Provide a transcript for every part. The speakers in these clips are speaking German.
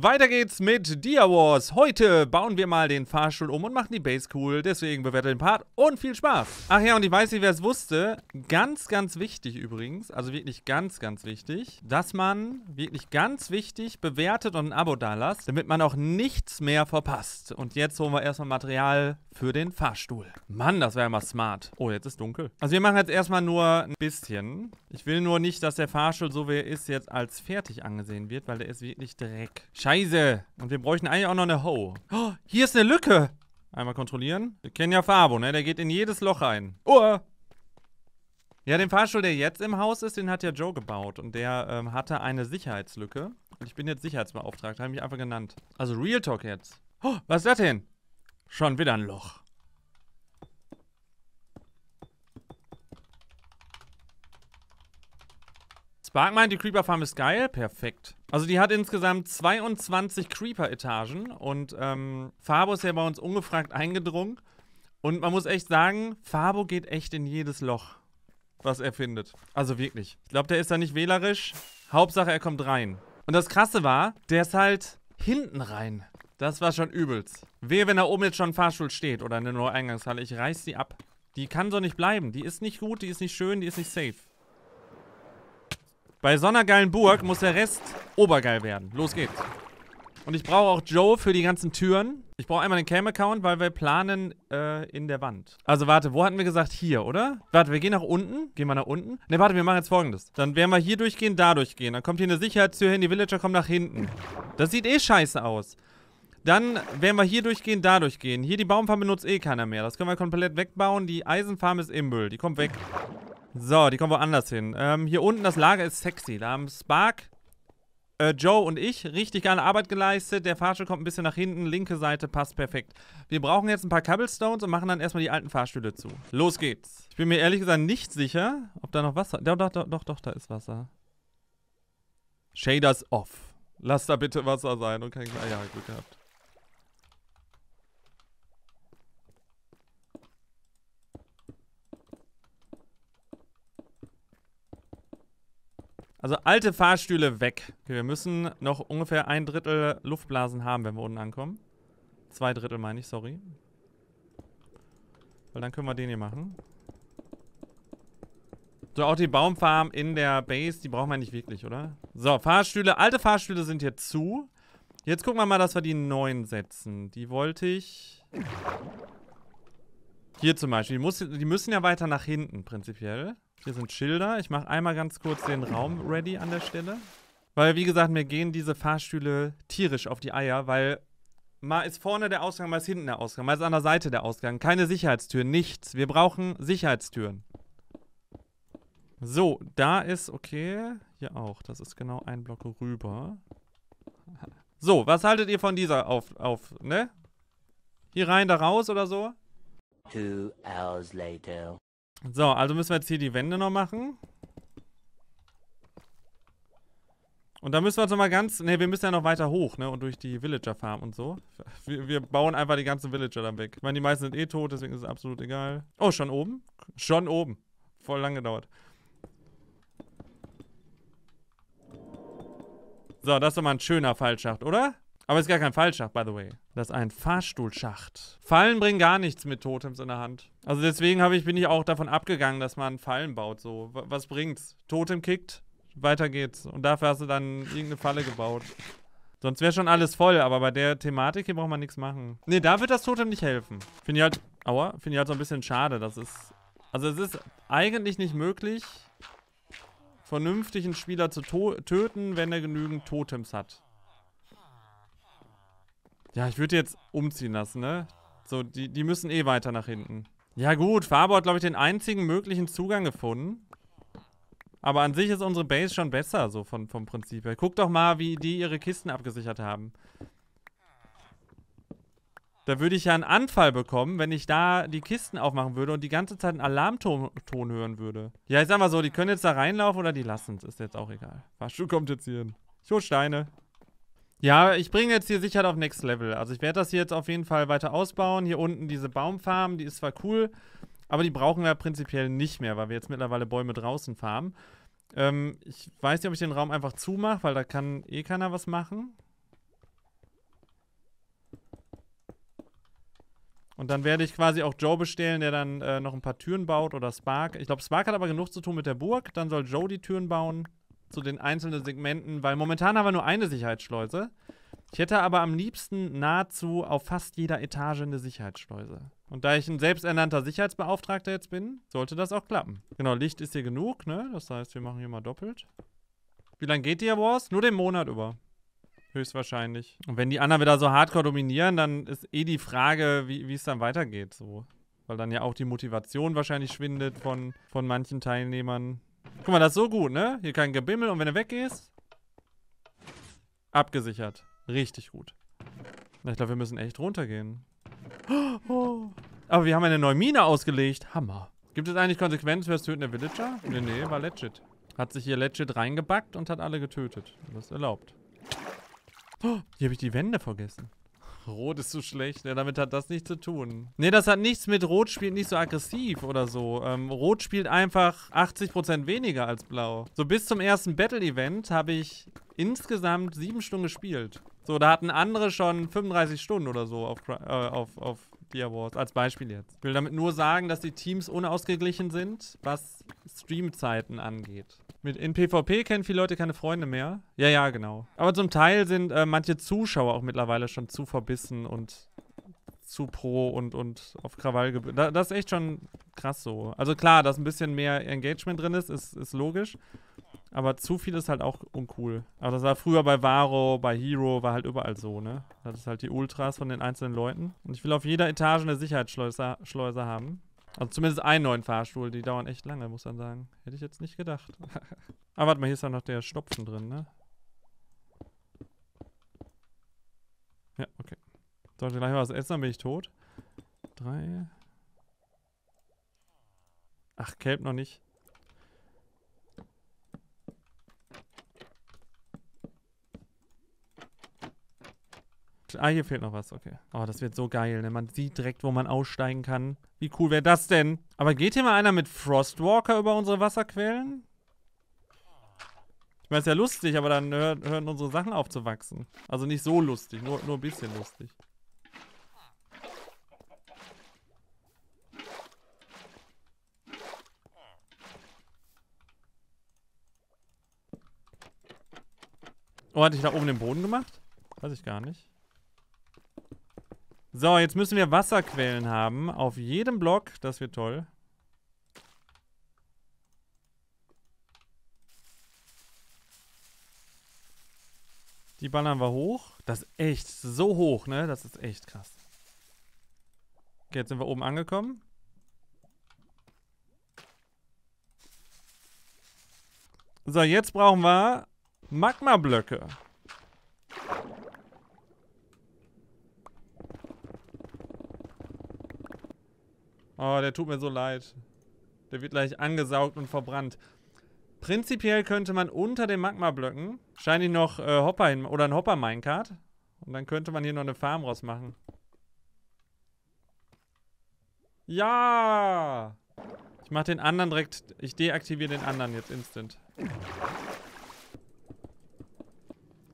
Weiter geht's mit Dia Wars. Heute bauen wir mal den Fahrstuhl um und machen die Base cool. Deswegen bewertet den Part und viel Spaß. Ach ja, und ich weiß nicht, wer es wusste. Ganz, ganz wichtig übrigens, also wirklich ganz, ganz wichtig, dass man wirklich ganz wichtig bewertet und ein Abo dalasst, damit man auch nichts mehr verpasst. Und jetzt holen wir erstmal Material für den Fahrstuhl. Mann, das wäre ja mal smart. Oh, jetzt ist dunkel. Also wir machen jetzt erstmal nur ein bisschen. Ich will nur nicht, dass der Fahrstuhl, so wie er ist, jetzt als fertig angesehen wird, weil der ist wirklich Dreck. Scheiße. Scheiße. Und wir bräuchten eigentlich auch noch eine Ho. Oh, hier ist eine Lücke. Einmal kontrollieren. Wir kennen ja Fabo, ne? Der geht in jedes Loch ein. Oh! Ja, den Fahrstuhl, der jetzt im Haus ist, den hat ja Joe gebaut. Und der ähm, hatte eine Sicherheitslücke. Und ich bin jetzt Sicherheitsbeauftragter, habe mich einfach genannt. Also Real Talk jetzt. Oh, was ist das denn? Schon wieder ein Loch. Spark meint, die Creeper Farm ist geil. Perfekt. Also die hat insgesamt 22 Creeper-Etagen und ähm, Fabo ist ja bei uns ungefragt eingedrungen. Und man muss echt sagen, Fabo geht echt in jedes Loch, was er findet. Also wirklich. Ich glaube, der ist da nicht wählerisch. Hauptsache, er kommt rein. Und das Krasse war, der ist halt hinten rein. Das war schon übelst. Wehe, wenn da oben jetzt schon ein Fahrstuhl steht oder eine neue Eingangshalle. Ich reiß die ab. Die kann so nicht bleiben. Die ist nicht gut, die ist nicht schön, die ist nicht safe. Bei so einer geilen Burg muss der Rest obergeil werden. Los geht's. Und ich brauche auch Joe für die ganzen Türen. Ich brauche einmal den Cam-Account, weil wir planen äh, in der Wand. Also warte, wo hatten wir gesagt? Hier, oder? Warte, wir gehen nach unten. Gehen wir nach unten? Ne, warte, wir machen jetzt folgendes. Dann werden wir hier durchgehen, da durchgehen. Dann kommt hier eine Sicherheitstür hin, die Villager kommen nach hinten. Das sieht eh scheiße aus. Dann werden wir hier durchgehen, da durchgehen. Hier die Baumfarm benutzt eh keiner mehr. Das können wir komplett wegbauen. Die Eisenfarm ist im Müll. Die kommt weg. So, die kommen woanders hin. Ähm, hier unten das Lager ist sexy. Da haben Spark, äh, Joe und ich richtig geile Arbeit geleistet. Der Fahrstuhl kommt ein bisschen nach hinten. Linke Seite passt perfekt. Wir brauchen jetzt ein paar Cobblestones und machen dann erstmal die alten Fahrstühle zu. Los geht's. Ich bin mir ehrlich gesagt nicht sicher, ob da noch Wasser... Doch, doch, doch, doch, da ist Wasser. Shaders off. Lass da bitte Wasser sein und kein... Ah ja, Glück gehabt. Also alte Fahrstühle weg. Okay, wir müssen noch ungefähr ein Drittel Luftblasen haben, wenn wir unten ankommen. Zwei Drittel meine ich, sorry. Weil dann können wir den hier machen. So, auch die Baumfarm in der Base, die brauchen wir nicht wirklich, oder? So, Fahrstühle. Alte Fahrstühle sind hier zu. Jetzt gucken wir mal, dass wir die neuen setzen. Die wollte ich... Hier zum Beispiel. Die, muss, die müssen ja weiter nach hinten, prinzipiell. Hier sind Schilder. Ich mache einmal ganz kurz den Raum ready an der Stelle. Weil, wie gesagt, mir gehen diese Fahrstühle tierisch auf die Eier, weil mal ist vorne der Ausgang, mal ist hinten der Ausgang, mal ist an der Seite der Ausgang. Keine Sicherheitstüren, nichts. Wir brauchen Sicherheitstüren. So, da ist, okay, hier auch. Das ist genau ein Block rüber. So, was haltet ihr von dieser auf, auf, ne? Hier rein, da raus oder so? Two hours later. So, also müssen wir jetzt hier die Wände noch machen. Und da müssen wir uns nochmal ganz... Ne, wir müssen ja noch weiter hoch, ne? Und durch die Villager-Farm und so. Wir, wir, bauen einfach die ganzen Villager dann weg. Ich meine, die meisten sind eh tot, deswegen ist es absolut egal. Oh, schon oben? Schon oben. Voll lang gedauert. So, das ist doch mal ein schöner Fallschacht, oder? Aber es ist gar kein Fallschacht, by the way. Das ist ein Fahrstuhlschacht. Fallen bringen gar nichts mit Totems in der Hand. Also deswegen ich, bin ich auch davon abgegangen, dass man Fallen baut. So, was bringt's? Totem kickt, weiter geht's. Und dafür hast du dann irgendeine Falle gebaut. Sonst wäre schon alles voll, aber bei der Thematik hier braucht man nichts machen. Nee, da wird das Totem nicht helfen. Finde ich halt, aua, finde ich halt so ein bisschen schade. Das ist, also es ist eigentlich nicht möglich, vernünftig einen Spieler zu töten, wenn er genügend Totems hat. Ja, ich würde jetzt umziehen lassen, ne? So, die, die müssen eh weiter nach hinten. Ja gut, Fabo hat, glaube ich, den einzigen möglichen Zugang gefunden. Aber an sich ist unsere Base schon besser, so von, vom Prinzip her. Guck doch mal, wie die ihre Kisten abgesichert haben. Da würde ich ja einen Anfall bekommen, wenn ich da die Kisten aufmachen würde und die ganze Zeit einen Alarmton hören würde. Ja, ich sag mal so, die können jetzt da reinlaufen oder die lassen es. Ist jetzt auch egal. du kommt jetzt hier hin. Ich hol Steine. Ja, ich bringe jetzt hier Sicherheit auf Next Level. Also ich werde das hier jetzt auf jeden Fall weiter ausbauen. Hier unten diese Baumfarm, die ist zwar cool, aber die brauchen wir prinzipiell nicht mehr, weil wir jetzt mittlerweile Bäume draußen farmen. Ähm, ich weiß nicht, ob ich den Raum einfach zumache, weil da kann eh keiner was machen. Und dann werde ich quasi auch Joe bestellen, der dann äh, noch ein paar Türen baut oder Spark. Ich glaube, Spark hat aber genug zu tun mit der Burg. Dann soll Joe die Türen bauen zu den einzelnen Segmenten, weil momentan haben wir nur eine Sicherheitsschleuse. Ich hätte aber am liebsten nahezu auf fast jeder Etage eine Sicherheitsschleuse. Und da ich ein selbsternannter Sicherheitsbeauftragter jetzt bin, sollte das auch klappen. Genau, Licht ist hier genug, ne? Das heißt, wir machen hier mal doppelt. Wie lange geht die Wars? Nur den Monat über. Höchstwahrscheinlich. Und wenn die anderen wieder so hardcore dominieren, dann ist eh die Frage, wie es dann weitergeht. So. Weil dann ja auch die Motivation wahrscheinlich schwindet von, von manchen Teilnehmern. Guck mal, das ist so gut, ne? Hier kein Gebimmel und wenn du weggehst, abgesichert. Richtig gut. ich glaube, wir müssen echt runtergehen. Oh. Aber wir haben eine neue Mine ausgelegt. Hammer. Gibt es eigentlich Konsequenzen das Töten der Villager? Nee, nee, war legit. Hat sich hier legit reingebackt und hat alle getötet. Das ist erlaubt. Oh, hier habe ich die Wände vergessen. Rot ist so schlecht. Ja, ne, damit hat das nichts zu tun. Nee, das hat nichts mit Rot spielt nicht so aggressiv oder so. Ähm, Rot spielt einfach 80% weniger als Blau. So, bis zum ersten Battle-Event habe ich insgesamt sieben Stunden gespielt. So, da hatten andere schon 35 Stunden oder so auf, äh, auf, auf die Awards, als Beispiel jetzt. Ich will damit nur sagen, dass die Teams unausgeglichen sind, was Streamzeiten angeht. Mit in PvP kennen viele Leute keine Freunde mehr. Ja, ja, genau. Aber zum Teil sind äh, manche Zuschauer auch mittlerweile schon zu verbissen und zu pro und, und auf Krawall gebildet. das ist echt schon krass so. Also klar, dass ein bisschen mehr Engagement drin ist, ist, ist logisch. Aber zu viel ist halt auch uncool. Aber das war früher bei Varo, bei Hero, war halt überall so, ne? Das ist halt die Ultras von den einzelnen Leuten. Und ich will auf jeder Etage eine Sicherheitsschleuse haben. Also zumindest einen neuen Fahrstuhl, die dauern echt lange, muss man sagen. Hätte ich jetzt nicht gedacht. Aber ah, warte mal, hier ist ja noch der Stopfen drin, ne? Ja, okay. Sollte gleich was essen, dann bin ich tot. Drei. Ach, Kelp noch nicht. Ah, hier fehlt noch was, okay. Oh, das wird so geil, ne? Man sieht direkt, wo man aussteigen kann. Wie cool wäre das denn? Aber geht hier mal einer mit Frostwalker über unsere Wasserquellen? Ich meine, ist ja lustig, aber dann hört, hören unsere Sachen auf zu wachsen. Also nicht so lustig, nur, nur ein bisschen lustig. Oh, hatte ich da oben den Boden gemacht? Weiß ich gar nicht. So, jetzt müssen wir Wasserquellen haben. Auf jedem Block. Das wird toll. Die ballern wir hoch. Das ist echt so hoch, ne? Das ist echt krass. Okay, jetzt sind wir oben angekommen. So, jetzt brauchen wir Magma-Blöcke. Oh, der tut mir so leid. Der wird gleich angesaugt und verbrannt. Prinzipiell könnte man unter den Magma-Blöcken wahrscheinlich noch äh, Hopper hin oder ein Hopper-Minecart. Und dann könnte man hier noch eine Farm rausmachen. Ja! Ich mach den anderen direkt. Ich deaktiviere den anderen jetzt instant.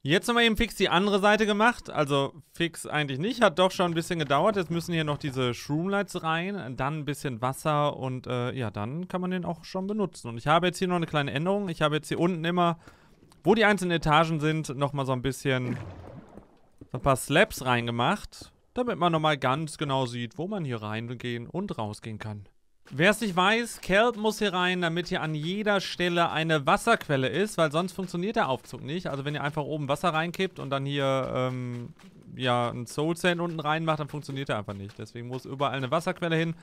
Jetzt haben wir eben fix die andere Seite gemacht. Also fix eigentlich nicht. Hat doch schon ein bisschen gedauert. Jetzt müssen hier noch diese Shroomlights rein. Dann ein bisschen Wasser und äh, ja, dann kann man den auch schon benutzen. Und ich habe jetzt hier noch eine kleine Änderung. Ich habe jetzt hier unten immer, wo die einzelnen Etagen sind, nochmal so ein bisschen so ein paar Slabs reingemacht. Damit man nochmal ganz genau sieht, wo man hier reingehen und rausgehen kann. Wer es nicht weiß, Kelp muss hier rein, damit hier an jeder Stelle eine Wasserquelle ist, weil sonst funktioniert der Aufzug nicht. Also wenn ihr einfach oben Wasser reinkippt und dann hier ähm, ja, ein Soul Sand unten reinmacht, dann funktioniert der einfach nicht. Deswegen muss überall eine Wasserquelle hin.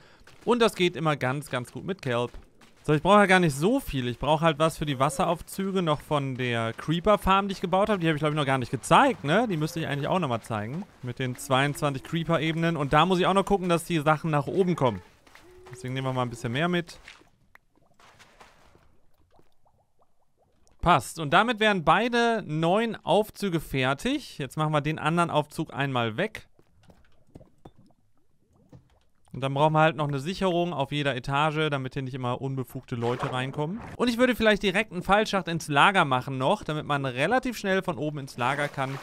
Und das geht immer ganz, ganz gut mit Kelp. So, ich brauche ja gar nicht so viel. Ich brauche halt was für die Wasseraufzüge noch von der Creeper-Farm, die ich gebaut habe. Die habe ich, glaube ich, noch gar nicht gezeigt, ne? Die müsste ich eigentlich auch nochmal zeigen. Mit den 22 Creeper-Ebenen. Und da muss ich auch noch gucken, dass die Sachen nach oben kommen. Deswegen nehmen wir mal ein bisschen mehr mit. Passt. Und damit wären beide neun Aufzüge fertig. Jetzt machen wir den anderen Aufzug einmal weg. Und dann brauchen wir halt noch eine Sicherung auf jeder Etage, damit hier nicht immer unbefugte Leute reinkommen. Und ich würde vielleicht direkt einen Fallschacht ins Lager machen noch, damit man relativ schnell von oben ins Lager kann.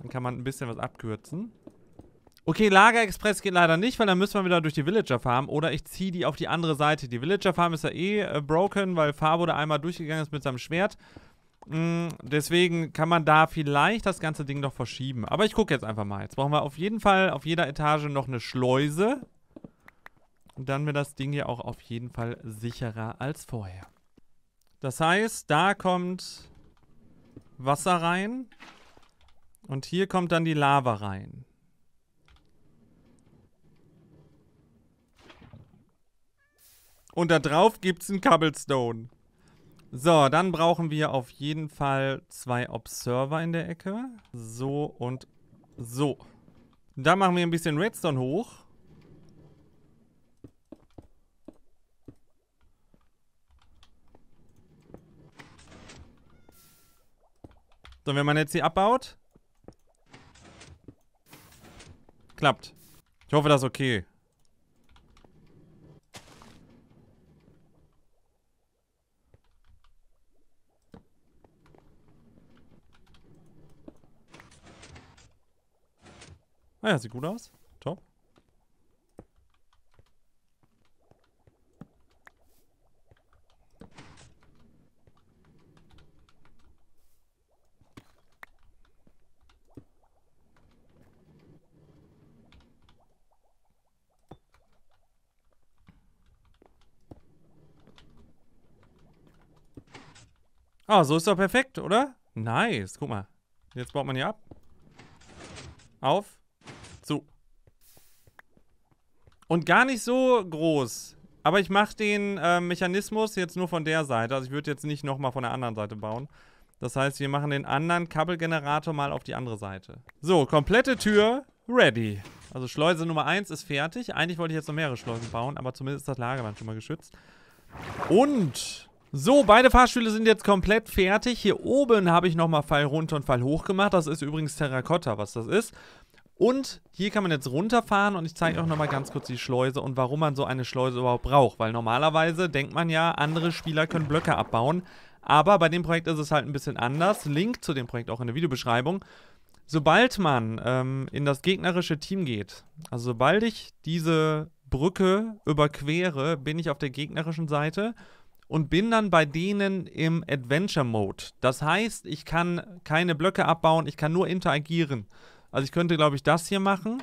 Dann kann man ein bisschen was abkürzen. Okay, Express geht leider nicht, weil dann müssen wir wieder durch die Villager Farm oder ich ziehe die auf die andere Seite. Die Villager Farm ist ja eh äh, broken, weil Fabo da einmal durchgegangen ist mit seinem Schwert. Mm, deswegen kann man da vielleicht das ganze Ding noch verschieben. Aber ich gucke jetzt einfach mal. Jetzt brauchen wir auf jeden Fall auf jeder Etage noch eine Schleuse. Und dann wird das Ding hier auch auf jeden Fall sicherer als vorher. Das heißt, da kommt Wasser rein. Und hier kommt dann die Lava rein. Und da drauf gibt es einen Cobblestone. So, dann brauchen wir auf jeden Fall zwei Observer in der Ecke. So und so. Da machen wir ein bisschen Redstone hoch. So, wenn man jetzt hier abbaut. Klappt. Ich hoffe, das ist okay. Ah ja, sieht gut aus. Top. Ah, so ist doch perfekt, oder? Nice, guck mal. Jetzt baut man hier ab. Auf. Und gar nicht so groß. Aber ich mache den äh, Mechanismus jetzt nur von der Seite. Also ich würde jetzt nicht nochmal von der anderen Seite bauen. Das heißt, wir machen den anderen Kabelgenerator mal auf die andere Seite. So, komplette Tür ready. Also Schleuse Nummer 1 ist fertig. Eigentlich wollte ich jetzt noch mehrere Schleusen bauen, aber zumindest ist das Lager dann schon mal geschützt. Und so, beide Fahrstühle sind jetzt komplett fertig. Hier oben habe ich nochmal Fall runter und Fall hoch gemacht. Das ist übrigens Terrakotta, was das ist. Und hier kann man jetzt runterfahren und ich zeige euch nochmal ganz kurz die Schleuse und warum man so eine Schleuse überhaupt braucht. Weil normalerweise denkt man ja, andere Spieler können Blöcke abbauen. Aber bei dem Projekt ist es halt ein bisschen anders. Link zu dem Projekt auch in der Videobeschreibung. Sobald man ähm, in das gegnerische Team geht, also sobald ich diese Brücke überquere, bin ich auf der gegnerischen Seite und bin dann bei denen im Adventure Mode. Das heißt, ich kann keine Blöcke abbauen, ich kann nur interagieren. Also ich könnte, glaube ich, das hier machen.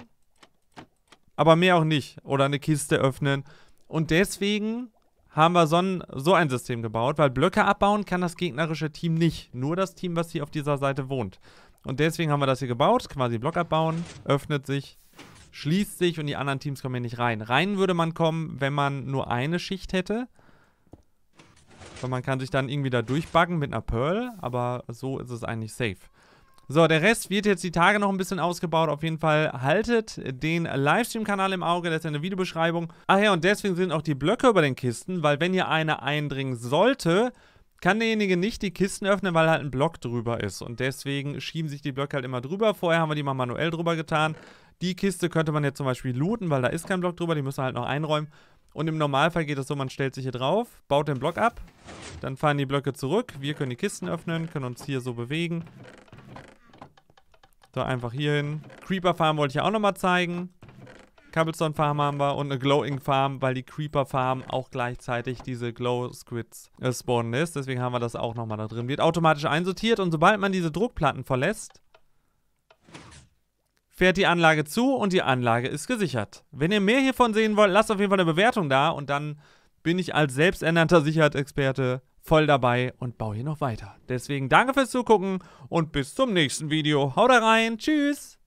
Aber mehr auch nicht. Oder eine Kiste öffnen. Und deswegen haben wir so ein, so ein System gebaut, weil Blöcke abbauen kann das gegnerische Team nicht. Nur das Team, was hier auf dieser Seite wohnt. Und deswegen haben wir das hier gebaut. Quasi Block abbauen, öffnet sich, schließt sich und die anderen Teams kommen hier nicht rein. Rein würde man kommen, wenn man nur eine Schicht hätte. Weil man kann sich dann irgendwie da durchbuggen mit einer Pearl, aber so ist es eigentlich safe. So, der Rest wird jetzt die Tage noch ein bisschen ausgebaut. Auf jeden Fall haltet den Livestream-Kanal im Auge, das ist in der Videobeschreibung. Ach ja, und deswegen sind auch die Blöcke über den Kisten, weil wenn hier einer eindringen sollte, kann derjenige nicht die Kisten öffnen, weil halt ein Block drüber ist. Und deswegen schieben sich die Blöcke halt immer drüber. Vorher haben wir die mal manuell drüber getan. Die Kiste könnte man jetzt zum Beispiel looten, weil da ist kein Block drüber, die müssen wir halt noch einräumen. Und im Normalfall geht das so, man stellt sich hier drauf, baut den Block ab, dann fahren die Blöcke zurück, wir können die Kisten öffnen, können uns hier so bewegen, so, einfach hier hin. Creeper Farm wollte ich ja auch nochmal zeigen. Cobblestone Farm haben wir und eine Glowing Farm, weil die Creeper Farm auch gleichzeitig diese Glow Squids äh, spawnen lässt. Deswegen haben wir das auch nochmal da drin. Wird automatisch einsortiert und sobald man diese Druckplatten verlässt, fährt die Anlage zu und die Anlage ist gesichert. Wenn ihr mehr hiervon sehen wollt, lasst auf jeden Fall eine Bewertung da und dann bin ich als selbsternannter Sicherheitsexperte voll dabei und baue hier noch weiter. Deswegen danke fürs Zugucken und bis zum nächsten Video. Haut rein, tschüss!